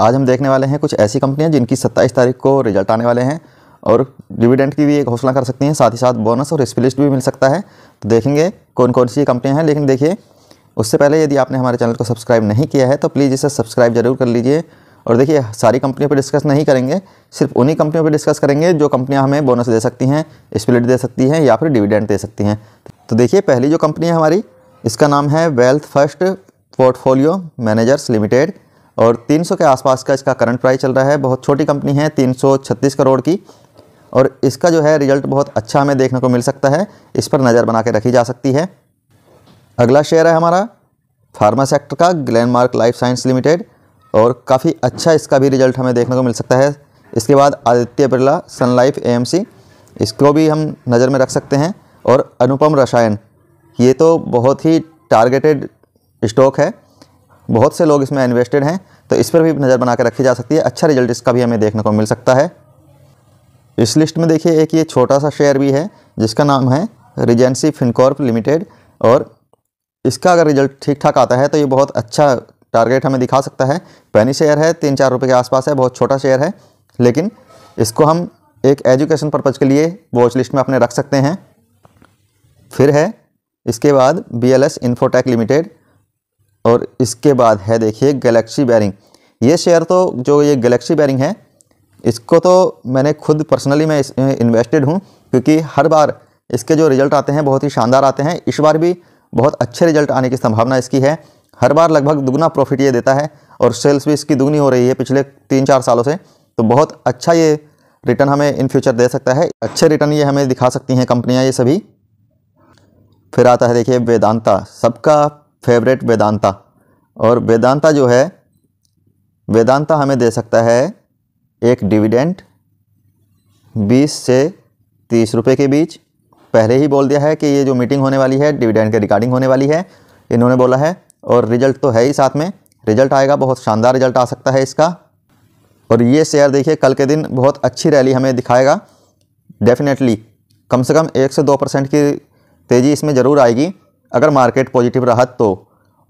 आज हम देखने वाले हैं कुछ ऐसी कंपनियां जिनकी 27 तारीख को रिजल्ट आने वाले हैं और डिविडेंड की भी एक घोषणा कर सकती हैं साथ ही साथ बोनस और स्पिलिस्ट भी मिल सकता है तो देखेंगे कौन कौन सी कंपनियां हैं लेकिन देखिए उससे पहले यदि आपने हमारे चैनल को सब्सक्राइब नहीं किया है तो प्लीज़ इसे सब्सक्राइब जरूर कर लीजिए और देखिए सारी कंपनियों पर डिस्कस नहीं करेंगे सिर्फ उन्हीं कंपनियों पर डिस्कस करेंगे जो कंपनियां हमें बोनस दे सकती हैं स्प्लिट दे सकती हैं या फिर डिविडेंड दे सकती हैं तो देखिए पहली जो कंपनी है हमारी इसका नाम है wealth first portfolio managers limited और 300 के आसपास का इसका करंट प्राइस चल रहा है बहुत छोटी कंपनी है 336 करोड़ की और इसका जो है रिजल्ट बहुत अच्छा हमें देखने को मिल सकता है इस पर नज़र बना के रखी जा सकती है अगला शेयर है हमारा फार्मा सेक्टर का ग्लैंडमार्क लाइफ साइंस लिमिटेड और काफ़ी अच्छा इसका भी रिजल्ट हमें देखने को मिल सकता है इसके बाद आदित्य बिरला सनलाइफ ए इसको भी हम नज़र में रख सकते हैं और अनुपम रसायन ये तो बहुत ही टारगेटेड स्टॉक है बहुत से लोग इसमें इन्वेस्टेड हैं तो इस पर भी नज़र बना रखी जा सकती है अच्छा रिजल्ट इसका भी हमें देखने को मिल सकता है इस लिस्ट में देखिए एक ये छोटा सा शेयर भी है जिसका नाम है रिजेंसी फिनकॉर्प लिमिटेड और इसका अगर रिजल्ट ठीक ठाक आता है तो ये बहुत अच्छा टारगेट हमें दिखा सकता है पैनी शेयर है तीन चार रुपये के आसपास है बहुत छोटा शेयर है लेकिन इसको हम एक एजुकेशन पर्पज़ के लिए वॉच लिस्ट में अपने रख सकते हैं फिर है इसके बाद B L S Infotech limited और इसके बाद है देखिए गैलेक्सी बैरिंग ये शेयर तो जो ये गैलेक्सी बैरिंग है इसको तो मैंने खुद पर्सनली मैं इन्वेस्टेड हूँ क्योंकि हर बार इसके जो रिज़ल्ट आते हैं बहुत ही शानदार आते हैं इस बार भी बहुत अच्छे रिज़ल्ट आने की संभावना इसकी है हर बार लगभग दुगना प्रॉफिट ये देता है और सेल्स भी इसकी दुगनी हो रही है पिछले तीन चार सालों से तो बहुत अच्छा ये रिटर्न हमें इन फ्यूचर दे सकता है अच्छे रिटर्न ये हमें दिखा सकती हैं कंपनियाँ ये सभी फिर आता है देखिए वेदांता सबका फेवरेट वेदांता और वेदांता जो है वेदांता हमें दे सकता है एक डिविडेंट 20 से 30 रुपए के बीच पहले ही बोल दिया है कि ये जो मीटिंग होने वाली है डिविडेंट के रिकॉर्डिंग होने वाली है इन्होंने बोला है और रिजल्ट तो है ही साथ में रिजल्ट आएगा बहुत शानदार रिजल्ट आ सकता है इसका और ये शेयर देखिए कल के दिन बहुत अच्छी रैली हमें दिखाएगा डेफिनेटली कम से कम एक से दो परसेंट की तेज़ी इसमें ज़रूर आएगी अगर मार्केट पॉजिटिव रहा तो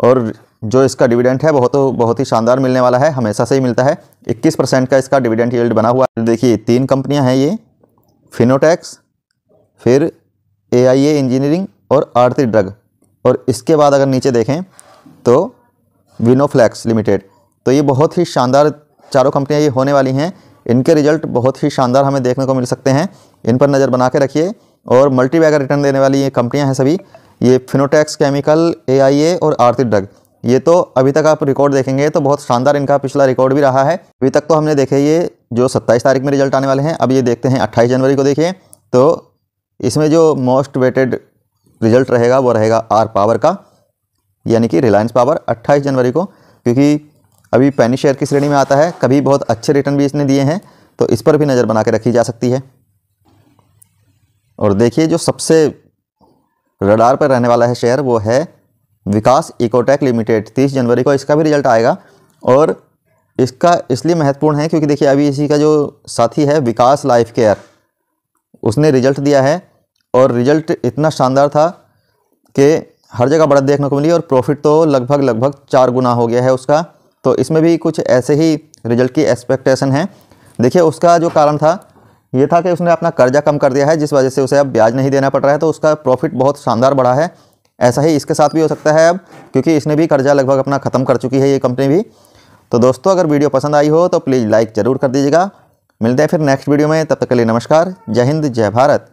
और जो इसका डिविडेंट है बहुत बहुत ही शानदार मिलने वाला है हमेशा से ही मिलता है 21 परसेंट का इसका डिविडेंट यील्ड बना हुआ है देखिए तीन कंपनियां हैं ये फिनोटैक्स फिर ए आई ए इंजीनियरिंग और आरती ड्रग और इसके बाद अगर नीचे देखें तो विनोफ्लैक्स लिमिटेड तो ये बहुत ही शानदार चारों कंपनियाँ ये होने वाली हैं इनके रिजल्ट बहुत ही शानदार हमें देखने को मिल सकते हैं इन पर नज़र बना के रखिए और मल्टी रिटर्न देने वाली ये कंपनियाँ हैं सभी ये फिनोटेक्स केमिकल ए और आरती ड्रग ये तो अभी तक आप रिकॉर्ड देखेंगे तो बहुत शानदार इनका पिछला रिकॉर्ड भी रहा है अभी तक तो हमने देखे ये जो 27 तारीख में रिजल्ट आने वाले हैं अब ये देखते हैं 28 जनवरी को देखिए तो इसमें जो मोस्ट वेटेड रिजल्ट रहेगा वो रहेगा आर पावर का यानी कि रिलायंस पावर अट्ठाईस जनवरी को क्योंकि अभी पैनी शेयर की श्रेणी में आता है कभी बहुत अच्छे रिटर्न भी इसने दिए हैं तो इस पर भी नज़र बना के रखी जा सकती है और देखिए जो सबसे रडार पर रहने वाला है शेयर वो है विकास इकोटेक लिमिटेड तीस जनवरी को इसका भी रिजल्ट आएगा और इसका इसलिए महत्वपूर्ण है क्योंकि देखिए अभी इसी का जो साथी है विकास लाइफ केयर उसने रिजल्ट दिया है और रिजल्ट इतना शानदार था कि हर जगह बढ़त देखने को मिली और प्रॉफिट तो लगभग लगभग चार गुना हो गया है उसका तो इसमें भी कुछ ऐसे ही रिजल्ट की एक्सपेक्टेशन है देखिए उसका जो कारण था ये था कि उसने अपना कर्जा कम कर दिया है जिस वजह से उसे अब ब्याज नहीं देना पड़ रहा है तो उसका प्रॉफिट बहुत शानदार बढ़ा है ऐसा ही इसके साथ भी हो सकता है अब क्योंकि इसने भी कर्जा लगभग अपना ख़त्म कर चुकी है ये कंपनी भी तो दोस्तों अगर वीडियो पसंद आई हो तो प्लीज़ लाइक ज़रूर कर दीजिएगा मिलते हैं फिर नेक्स्ट वीडियो में तब तक के लिए नमस्कार जय हिंद जय भारत